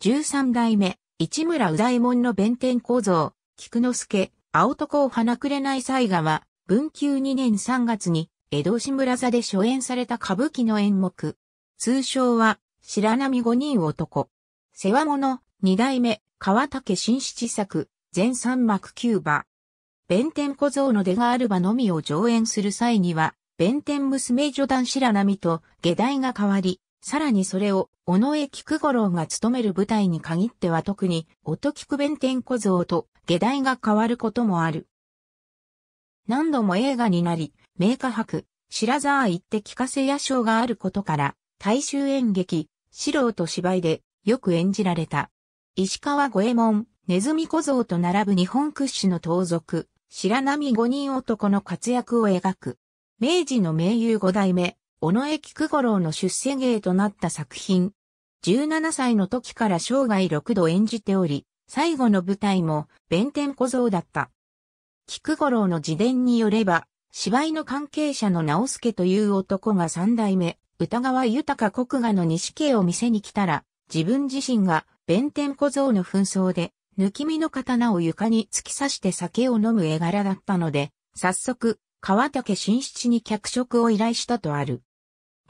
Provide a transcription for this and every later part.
13代目、市村右大門の弁天小僧、菊之助、青男を花くれない才賀は、文久2年3月に、江戸志村座で初演された歌舞伎の演目。通称は、白波五人男。世話物、二代目、川竹新七作、全三幕九馬。弁天小僧の出がある場のみを上演する際には、弁天娘女団白波と下台が変わり、さらにそれを、尾上菊五郎が務める舞台に限っては特に、音菊弁天小僧と、下題が変わることもある。何度も映画になり、名家博、白沢一聞かせ野賞があることから、大衆演劇、素人芝居で、よく演じられた。石川五右衛門、ネズミ小僧と並ぶ日本屈指の盗賊、白波五人男の活躍を描く。明治の名優五代目、尾上菊五郎の出世芸となった作品。17歳の時から生涯6度演じており、最後の舞台も弁天小僧だった。菊五郎の自伝によれば、芝居の関係者の直助という男が三代目、歌川豊国画の西家を店に来たら、自分自身が弁天小僧の紛争で、抜き身の刀を床に突き刺して酒を飲む絵柄だったので、早速、川竹新七に脚色を依頼したとある。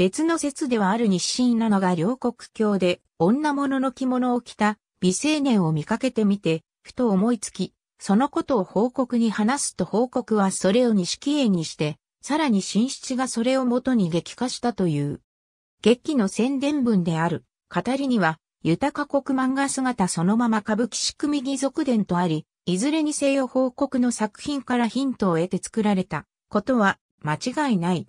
別の説ではある日清なのが両国境で女物の着物を着た美青年を見かけてみて、ふと思いつき、そのことを報告に話すと報告はそれを錦絵にして、さらに新七がそれを元に激化したという。劇の宣伝文である、語りには、豊か国漫画姿そのまま歌舞伎仕組み義族伝とあり、いずれにせよ報告の作品からヒントを得て作られたことは間違いない。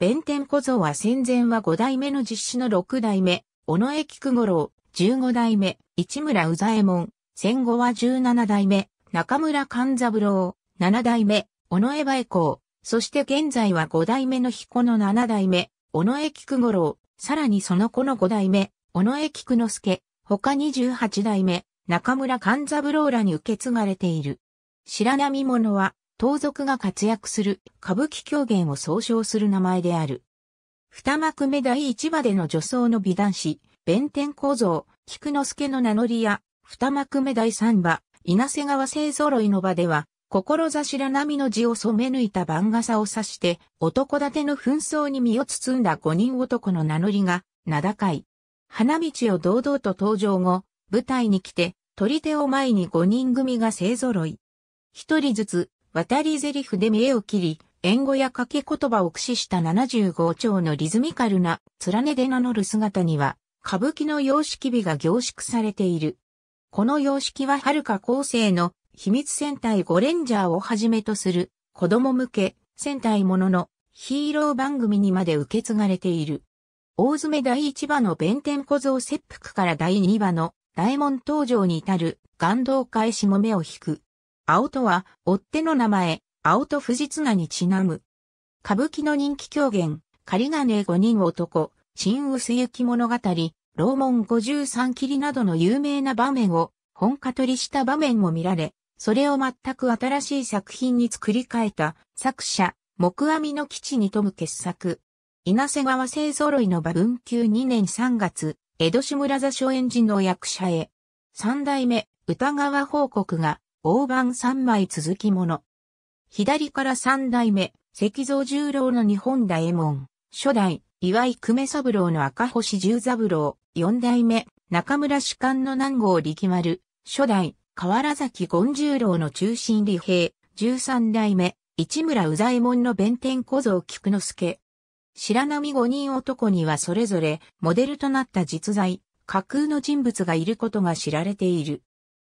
弁天小僧は戦前は五代目の実施の六代目、尾上菊五郎、十五代目、市村宇左衛門、戦後は十七代目、中村勘三郎、七代目、尾上梅光、そして現在は五代目の彦の七代目、尾上菊五郎、さらにその子の五代目、尾上菊之助、他十八代目、中村勘三郎らに受け継がれている。白波物は、盗賊が活躍する歌舞伎狂言を総称する名前である。二幕目第一話での女装の美男子、弁天小僧、菊之助の名乗りや、二幕目第三話、稲瀬川勢揃いの場では、心しら波の字を染め抜いた番傘を指して、男立ての紛争に身を包んだ五人男の名乗りが、名高い。花道を堂々と登場後、舞台に来て、取り手を前に五人組が勢揃い。一人ずつ、渡り台詞で見えを切り、援護や掛け言葉を駆使した75丁のリズミカルな連ねで名乗る姿には、歌舞伎の様式美が凝縮されている。この様式は遥か後世の秘密戦隊ゴレンジャーをはじめとする子供向け戦隊もののヒーロー番組にまで受け継がれている。大詰め第1話の弁天小僧切腹から第2話の大門登場に至る岩道返しも目を引く。青とは、追っ手の名前、青と富士綱にちなむ。歌舞伎の人気狂言、仮金五人男、新薄雪物語、楼門五十三切りなどの有名な場面を、本家取りした場面も見られ、それを全く新しい作品に作り変えた作者、木阿弥の基地に富む傑作。稲瀬川勢揃いの場文久2年3月、江戸志村座所演時の役者へ。三代目、歌川報告が大盤三枚続きもの。左から三代目、石像十郎の日本大門、初代、岩井久米三郎の赤星十三郎、四代目、中村主観の南郷力丸、初代、河原崎権十郎の中心理平、十三代目、市村宇左衛門の弁天小僧菊之助。白波五人男にはそれぞれ、モデルとなった実在、架空の人物がいることが知られている。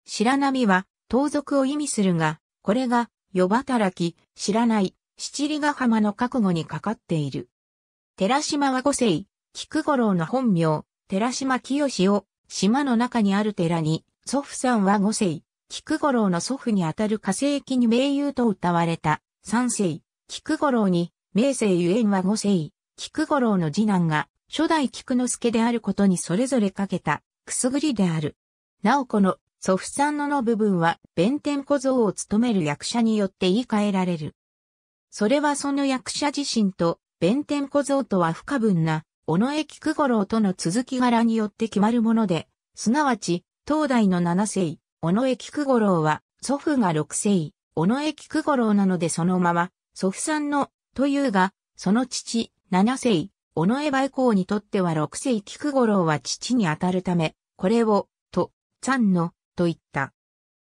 白波は、盗賊を意味するが、これが、夜働き、知らない、七里ヶ浜の覚悟にかかっている。寺島は五世、菊五郎の本名、寺島清を、島の中にある寺に、祖父さんは五世、菊五郎の祖父にあたる火星記に名優と歌われた、三世、菊五郎に、名声ゆえんは五世、菊五郎の次男が、初代菊之助であることにそれぞれかけた、くすぐりである。なおこの、祖父さんのの部分は弁天小僧を務める役者によって言い換えられる。それはその役者自身と弁天小僧とは不可分な、尾上菊五郎との続き柄によって決まるもので、すなわち、東大の七世、尾上菊五郎は、祖父が六世、尾上菊五郎なのでそのまま、祖父さんの、というが、その父、七世、尾上梅公にとっては六世菊五郎は父にあたるため、これを、と、三の、と言った。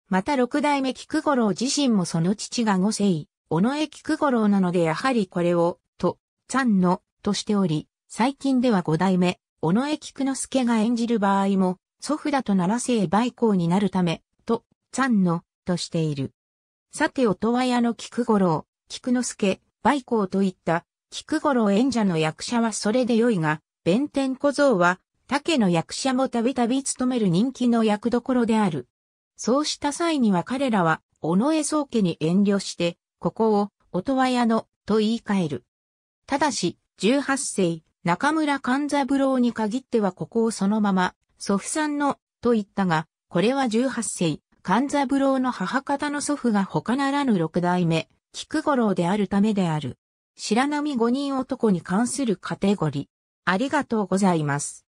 また六代目菊五郎自身もその父が五世、尾上菊五郎なのでやはりこれを、と、三の、としており、最近では五代目、尾上菊之助が演じる場合も、祖父だと奈良世売公になるため、と、三の、としている。さて、音羽屋の菊五郎、菊之助、売公といった、菊五郎演者の役者はそれでよいが、弁天小僧は、他の役者もたびたび務める人気の役どころである。そうした際には彼らは、尾上宗家に遠慮して、ここを、音羽屋の、と言い換える。ただし、18世、中村勘三郎に限ってはここをそのまま、祖父さんの、と言ったが、これは18世、勘三郎の母方の祖父が他ならぬ六代目、菊五郎であるためである。白波五人男に関するカテゴリー。ありがとうございます。